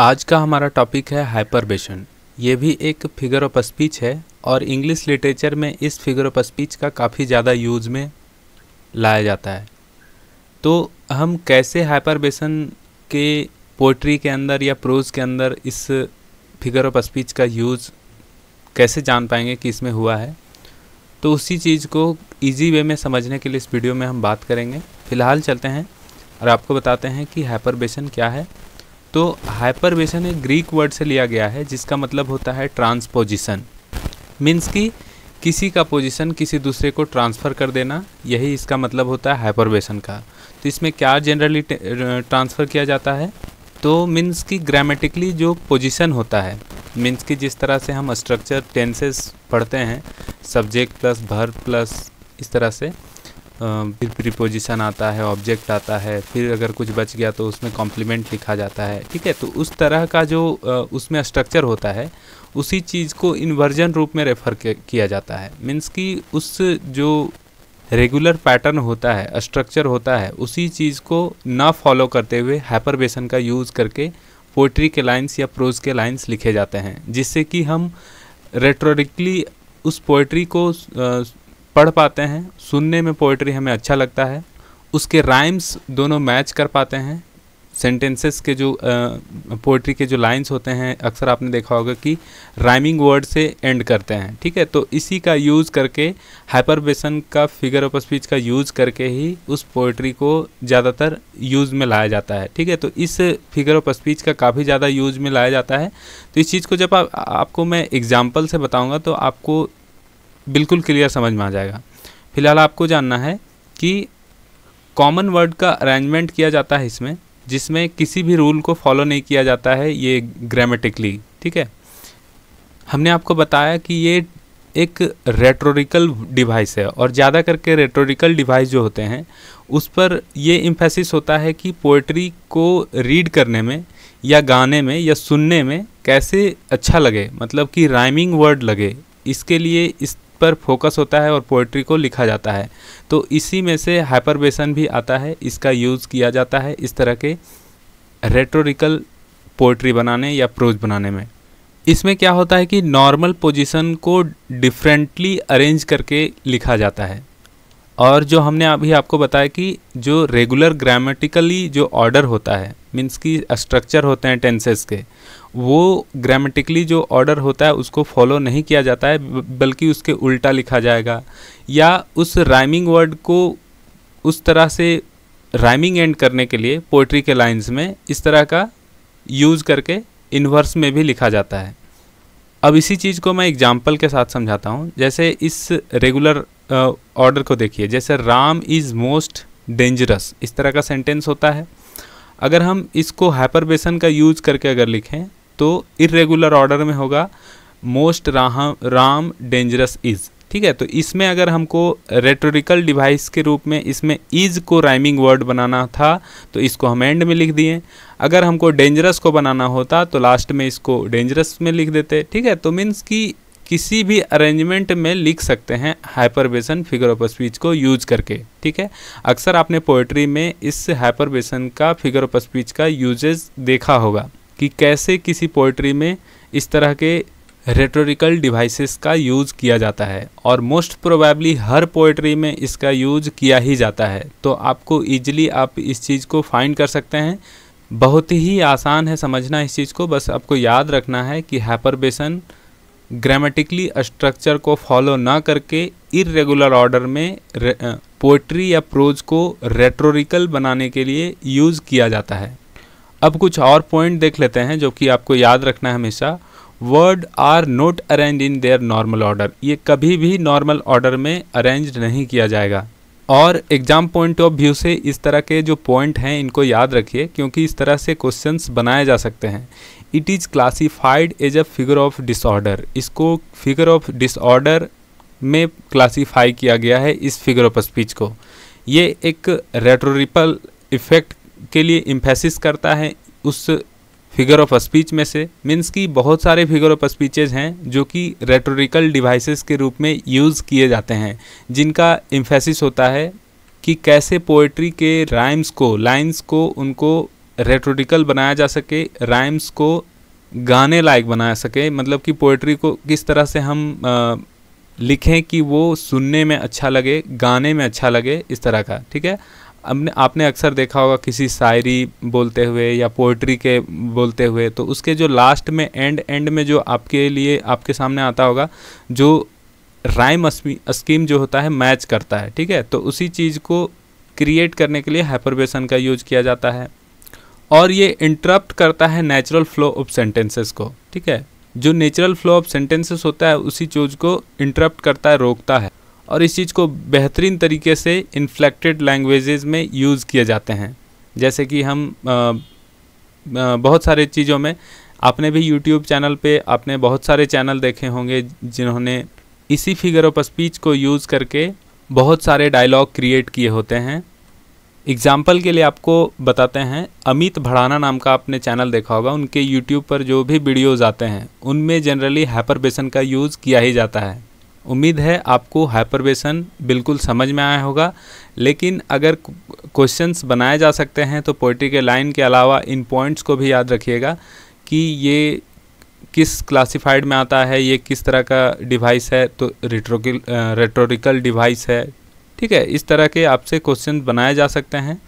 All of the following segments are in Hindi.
आज का हमारा टॉपिक है हाइपरबेशन ये भी एक फिगर ऑफ स्पीच है और इंग्लिश लिटरेचर में इस फिगर ऑफ स्पीच का काफ़ी ज़्यादा यूज में लाया जाता है तो हम कैसे हाइपरबेशन के पोइट्री के अंदर या प्रोज के अंदर इस फिगर ऑफ स्पीच का यूज़ कैसे जान पाएंगे कि इसमें हुआ है तो उसी चीज़ को इजी वे में समझने के लिए इस वीडियो में हम बात करेंगे फ़िलहाल चलते हैं और आपको बताते हैं कि हाइपरबेशन क्या है तो हाइपरवेशन एक ग्रीक वर्ड से लिया गया है जिसका मतलब होता है ट्रांसपोजिशन मीन्स कि किसी का पोजिशन किसी दूसरे को ट्रांसफ़र कर देना यही इसका मतलब होता है हाइपरवेशन का तो इसमें क्या जनरली ट्रांसफ़र किया जाता है तो मीन्स कि ग्रामेटिकली जो पोजीशन होता है मीन्स कि जिस तरह से हम स्ट्रक्चर टेंसेस पढ़ते हैं सब्जेक्ट प्लस भर प्लस इस तरह से फिर प्रीपोजिशन आता है ऑब्जेक्ट आता है फिर अगर कुछ बच गया तो उसमें कॉम्प्लीमेंट लिखा जाता है ठीक है तो उस तरह का जो उसमें स्ट्रक्चर होता है उसी चीज़ को इन्वर्जन रूप में रेफ़र किया जाता है मीन्स कि उस जो रेगुलर पैटर्न होता है स्ट्रक्चर होता है उसी चीज़ को ना फॉलो करते हुए हाइपरबेसन का यूज़ करके पोइट्री के लाइंस या प्रोज के लाइंस लिखे जाते हैं जिससे कि हम रेट्रोरिकली उस पोइट्री को पढ़ पाते हैं सुनने में पोइट्री हमें अच्छा लगता है उसके राइम्स दोनों मैच कर पाते हैं सेंटेंसेस के जो पोइट्री के जो लाइंस होते हैं अक्सर आपने देखा होगा कि राइमिंग वर्ड से एंड करते हैं ठीक है तो इसी का यूज़ करके हाइपरबेसन का फिगर ऑफ स्पीच का यूज़ करके ही उस पोइट्री को ज़्यादातर यूज़ में लाया जाता है ठीक है तो इस फिगर ऑफ स्पीच का काफ़ी ज़्यादा यूज़ में लाया जाता है तो इस चीज़ को जब आप, आपको मैं एग्जाम्पल से बताऊँगा तो आपको बिल्कुल क्लियर समझ में आ जाएगा फिलहाल आपको जानना है कि कॉमन वर्ड का अरेंजमेंट किया जाता है इसमें जिसमें किसी भी रूल को फॉलो नहीं किया जाता है ये ग्रामेटिकली ठीक है हमने आपको बताया कि ये एक रेटोरिकल डिवाइस है और ज़्यादा करके रेटोरिकल डिवाइस जो होते हैं उस पर ये इम्फेसिस होता है कि पोइट्री को रीड करने में या गाने में या सुनने में कैसे अच्छा लगे मतलब कि राइमिंग वर्ड लगे इसके लिए इस पर फोकस होता है और पोइट्री को लिखा जाता है तो इसी में से हाइपरबेसन भी आता है इसका यूज़ किया जाता है इस तरह के रेटोरिकल पोइट्री बनाने या प्रोज बनाने में इसमें क्या होता है कि नॉर्मल पोजीशन को डिफरेंटली अरेंज करके लिखा जाता है और जो हमने अभी आपको बताया कि जो रेगुलर ग्रामेटिकली जो ऑर्डर होता है मीन्स की स्ट्रक्चर होते हैं टेंसेस के वो ग्रामेटिकली जो ऑर्डर होता है उसको फॉलो नहीं किया जाता है बल्कि उसके उल्टा लिखा जाएगा या उस राइमिंग वर्ड को उस तरह से राइमिंग एंड करने के लिए पोइट्री के लाइंस में इस तरह का यूज़ करके इन्वर्स में भी लिखा जाता है अब इसी चीज़ को मैं एग्जाम्पल के साथ समझाता हूँ जैसे इस रेगुलर ऑर्डर uh, को देखिए जैसे राम इज़ मोस्ट डेंजरस इस तरह का सेंटेंस होता है अगर हम इसको हाइपरबेसन का यूज करके अगर लिखें तो इरेगुलर ऑर्डर में होगा मोस्ट राम राम डेंजरस इज़ ठीक है तो इसमें अगर हमको रेटोरिकल डिवाइस के रूप में इसमें इज़ को राइमिंग वर्ड बनाना था तो इसको हम एंड में लिख दिए अगर हमको डेंजरस को बनाना होता तो लास्ट में इसको डेंजरस में लिख देते ठीक है तो मीन्स कि किसी भी अरेंजमेंट में लिख सकते हैं हाइपरबेसन फिगर ऑफ स्पीच को यूज करके ठीक है अक्सर आपने पोएट्री में इस हाइपरबेसन का फिगर ऑफ स्पीच का यूजेज देखा होगा कि कैसे किसी पोइट्री में इस तरह के रेटोरिकल डिवाइसेस का यूज़ किया जाता है और मोस्ट प्रोबेबली हर पोइट्री में इसका यूज किया ही जाता है तो आपको ईजिली आप इस चीज़ को फाइंड कर सकते हैं बहुत ही आसान है समझना इस चीज़ को बस आपको याद रखना है कि हैपरबेसन ग्रामेटिकली स्ट्रक्चर को फॉलो ना करके इरेगुलर ऑर्डर में पोइट्री या प्रोज को रेट्रोरिकल बनाने के लिए यूज़ किया जाता है अब कुछ और पॉइंट देख लेते हैं जो कि आपको याद रखना है हमेशा word are not arrange in their normal order ये कभी भी नॉर्मल ऑर्डर में अरेंज नहीं किया जाएगा और एग्जाम पॉइंट ऑफ व्यू से इस तरह के जो पॉइंट हैं इनको याद रखिए क्योंकि इस तरह से क्वेश्चंस बनाए जा सकते हैं it is classified as a figure of disorder इसको फिगर ऑफ डिसऑर्डर में क्लासीफाई किया गया है इस फिगर ऑफ स्पीच को ये एक रेटोरिपल इफ़ेक्ट के लिए इम्फेसिस करता है उस फिगर ऑफ स्पीच में से मीन्स कि बहुत सारे फिगर ऑफ स्पीचेज हैं जो कि रेटोरिकल डिवाइसेस के रूप में यूज़ किए जाते हैं जिनका इम्फेसिस होता है कि कैसे पोइट्री के राइम्स को लाइंस को उनको रेटोरिकल बनाया जा सके राइम्स को गाने लायक बना सके मतलब कि पोइट्री को किस तरह से हम आ, लिखें कि वो सुनने में अच्छा लगे गाने में अच्छा लगे इस तरह का ठीक है अपने आपने अक्सर देखा होगा किसी शायरी बोलते हुए या पोइट्री के बोलते हुए तो उसके जो लास्ट में एंड एंड में जो आपके लिए आपके सामने आता होगा जो राइम स्कीम जो होता है मैच करता है ठीक है तो उसी चीज़ को क्रिएट करने के लिए हाइपरबेसन का यूज किया जाता है और ये इंटरप्ट करता है नेचुरल फ्लो ऑफ सेंटेंसेस को ठीक है जो नेचुरल फ्लो ऑफ सेंटेंसेस होता है उसी चीज़ को इंटरप्ट करता है रोकता है और इस चीज़ को बेहतरीन तरीके से इन्फ्लेक्टेड लैंग्वेजेस में यूज़ किए जाते हैं जैसे कि हम आ, आ, बहुत सारे चीज़ों में आपने भी यूट्यूब चैनल पे आपने बहुत सारे चैनल देखे होंगे जिन्होंने इसी फिगर ऑफ स्पीच को यूज़ करके बहुत सारे डायलॉग क्रिएट किए होते हैं एग्ज़ाम्पल के लिए आपको बताते हैं अमित भड़ाना नाम का आपने चैनल देखा होगा उनके यूट्यूब पर जो भी वीडियोज़ आते हैं उनमें जनरली हैपर बेसन का यूज़ किया ही जाता है उम्मीद है आपको हाइपरवेशन बिल्कुल समझ में आया होगा लेकिन अगर क्वेश्चंस बनाए जा सकते हैं तो पोइट्री के लाइन के अलावा इन पॉइंट्स को भी याद रखिएगा कि ये किस क्लासिफाइड में आता है ये किस तरह का डिवाइस है तो रिट्रोकिल रेट्रोरिकल डिवाइस है ठीक है इस तरह के आपसे क्वेश्चन बनाए जा सकते हैं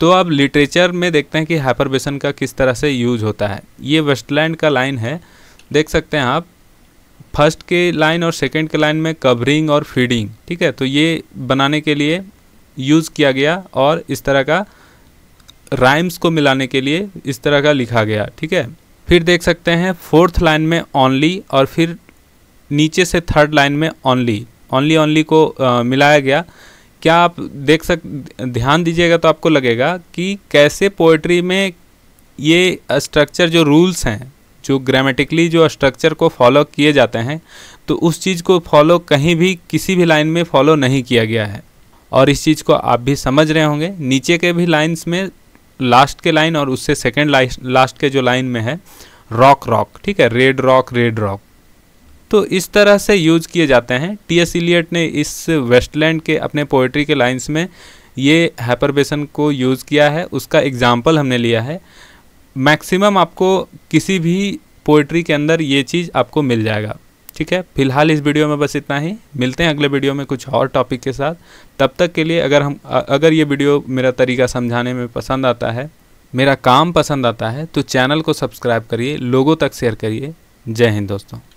तो अब लिटरेचर में देखते हैं कि हाइपरवेशन का किस तरह से यूज होता है ये वेस्टलैंड का लाइन है देख सकते हैं आप फर्स्ट के लाइन और सेकंड के लाइन में कवरिंग और फीडिंग ठीक है तो ये बनाने के लिए यूज़ किया गया और इस तरह का राइम्स को मिलाने के लिए इस तरह का लिखा गया ठीक है फिर देख सकते हैं फोर्थ लाइन में ओनली और फिर नीचे से थर्ड लाइन में ओनली ओनली ओनली को आ, मिलाया गया क्या आप देख सक ध्यान दीजिएगा तो आपको लगेगा कि कैसे पोइट्री में ये स्ट्रक्चर जो रूल्स हैं जो ग्रामेटिकली जो स्ट्रक्चर को फॉलो किए जाते हैं तो उस चीज़ को फॉलो कहीं भी किसी भी लाइन में फॉलो नहीं किया गया है और इस चीज़ को आप भी समझ रहे होंगे नीचे के भी लाइन्स में लास्ट के लाइन और उससे सेकेंड लास्ट के जो लाइन में है रॉक रॉक ठीक है रेड रॉक रेड रॉक तो इस तरह से यूज किए जाते हैं टी एस इलियट ने इस वेस्टलैंड के अपने पोइट्री के लाइंस में ये हैपरबेसन को यूज़ किया है उसका एग्जाम्पल हमने लिया है मैक्सिमम आपको किसी भी पोइट्री के अंदर ये चीज़ आपको मिल जाएगा ठीक है फिलहाल इस वीडियो में बस इतना ही मिलते हैं अगले वीडियो में कुछ और टॉपिक के साथ तब तक के लिए अगर हम अगर ये वीडियो मेरा तरीका समझाने में पसंद आता है मेरा काम पसंद आता है तो चैनल को सब्सक्राइब करिए लोगों तक शेयर करिए जय हिंद दोस्तों